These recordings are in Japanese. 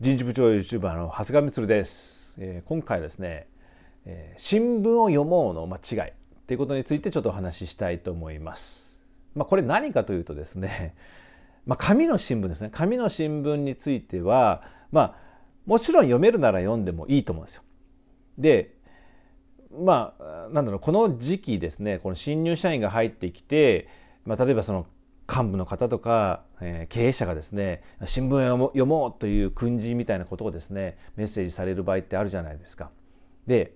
人事部長 YouTuber の長谷川光です、えー、今回ですね、えー、新聞を読もうの間違いっていうことについてちょっとお話ししたいと思います。まあ、これ何かというとですね、まあ、紙の新聞ですね紙の新聞についてはまあもちろん読めるなら読んでもいいと思うんですよ。でまあなんだろうこの時期ですねこの新入社員が入ってきて、まあ、例えばその幹部の方とか、え経営者がですね新聞を読もうという訓示みたいなことをですねメッセージされる場合ってあるじゃないですか。で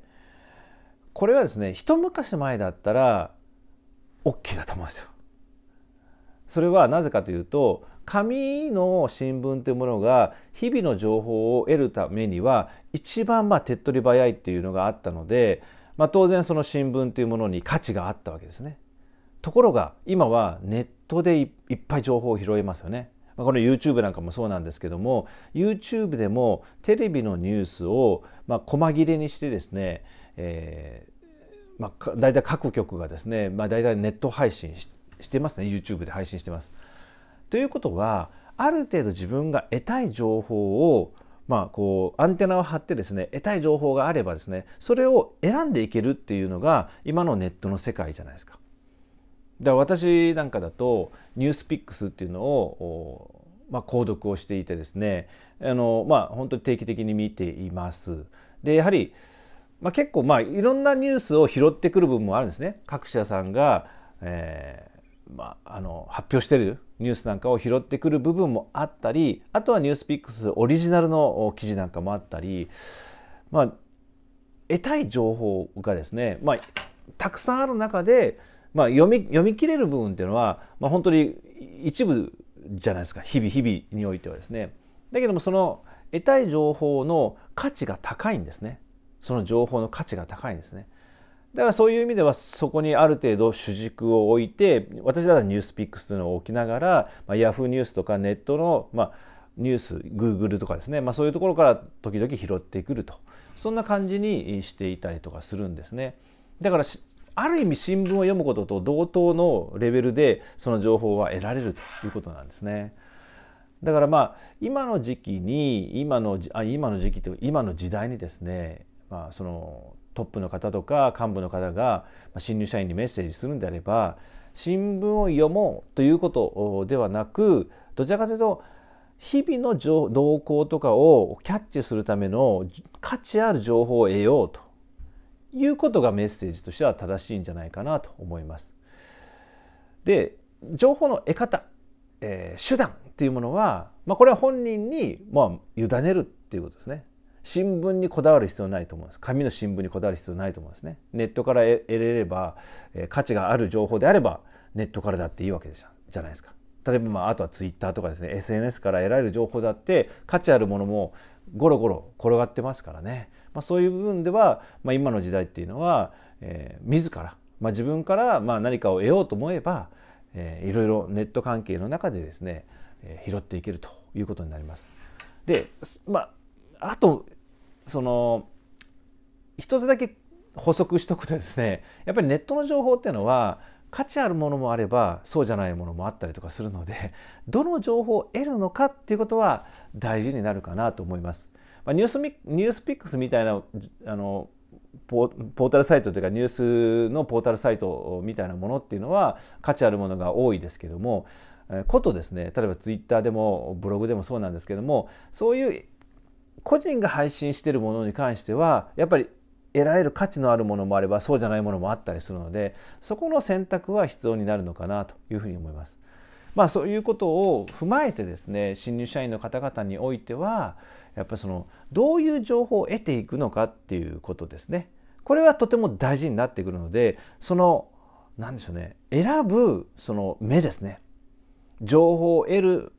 これはですね一昔前だったら OK だと思うんですよ。それはなぜかというと紙の新聞というものが日々の情報を得るためには一番まあ手っ取り早いっていうのがあったので、まあ、当然その新聞というものに価値があったわけですね。ところが今はネットでいっぱい情報を拾えますよね。この YouTube なんかもそうなんですけども YouTube でもテレビのニュースを、まあ、細切れにしてですね、えーまあ、大体各局がですね、まあ、大体ネット配信してますね YouTube で配信してます。ということはある程度自分が得たい情報をまあ、こうアンテナを張ってですね得たい情報があればですねそれを選んでいけるっていうのが今のネットの世界じゃないですか。だ私なんかだと「ニュースピックスっていうのを、まあ、購読をしていてですねあの、まあ、本当に定期的に見ています。でやはり、まあ、結構、まあ、いろんなニュースを拾ってくる部分もあるんですね。各社さんが、えー、まあ、あの発表してるニュースなんかを拾ってくる部分もあったりあとは「ニュースピックスオリジナルの記事なんかもあったり、まあ、得たい情報がですね、まあ、たくさんある中でまあ、読み読み切れる部分っていうのは、まあ、本当に一部じゃないですか日々日々においてはですね。だけどもその得たい情報の価値が高いんですね。その情報の価値が高いんですね。だからそういう意味ではそこにある程度主軸を置いて私だったらニュースピックスというのを置きながら、まあ、ヤフーニュースとかネットの、まあ、ニュースグーグルとかですね、まあ、そういうところから時々拾ってくるとそんな感じにしていたりとかするんですね。だからある意味新聞を読むことと同等のレベルでその情報は得られるということなんですね。だからまあ今の時期に今のあ今の時期と今の時代にですね、まあ、そのトップの方とか幹部の方が新入社員にメッセージするんであれば新聞を読もうということではなくどちらかというと日々の動向とかをキャッチするための価値ある情報を得ようということがメッセージとしては正しいんじゃないかなと思います。で情報の得方、えー、手段っていうものは、まあ、これは本人にまあ委ねるっていうことですね。新聞にこだわる必要ないと思います。紙の新聞にこだわる必要ないと思いますね。ネットから得れれば、えー、価値がある情報であればネットからだっていいわけじゃじゃないですか。例えば、まあ、あとはツイッターとかですね SNS から得られる情報だって価値あるものもゴロゴロ転がってますからねまあ、そういう部分では、まあ、今の時代っていうのは、えー、自ら、まあ、自分からまあ何かを得ようと思えば、えー、いろいろネット関係の中でですね、えー、拾っていけるということになります。で、まあ、あとその一つだけ補足しとくとですねやっぱりネットの情報っていうのは価値あるものもあればそうじゃないものもあったりとかするのでどの情報を得るのかっていうことは大事になるかなと思います。まあ、ニュースミニュースピックスみたいなあのポータルサイトというかニュースのポータルサイトみたいなものっていうのは価値あるものが多いですけどもことですね例えばツイッターでもブログでもそうなんですけどもそういう個人が配信しているものに関してはやっぱり得られる価値のあるものもあればそうじゃないものもあったりするのでそこの選択は必要になるのかなというふうに思います。まあ、そういうことを踏まえてですね新入社員の方々においてはやっぱりそのどういう情報を得ていくのかっていうことですねこれはとても大事になってくるのでその何でしょうね選ぶその目ですね情報を得る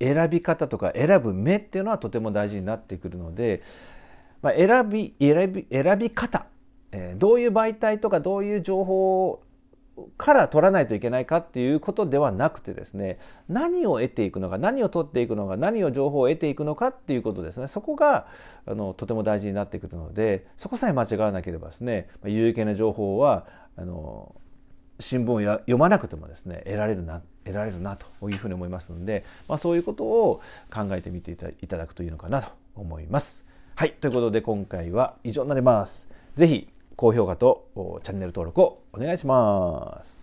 選び方とか選ぶ目っていうのはとても大事になってくるので、まあ、選び選び選び方、えー、どういう媒体とかどういう情報をから取らないといけないかっていうことではなくてですね何を得ていくのか何を取っていくのか何を情報を得ていくのかっていうことですねそこがあのとても大事になってくるのでそこさえ間違わなければですね有益な情報はあの新聞を読まなくてもですね得られるな得られるなというふうに思いますので、まあ、そういうことを考えてみていただくといいのかなと思います。はいということで今回は以上になります。ぜひ高評価とチャンネル登録をお願いします。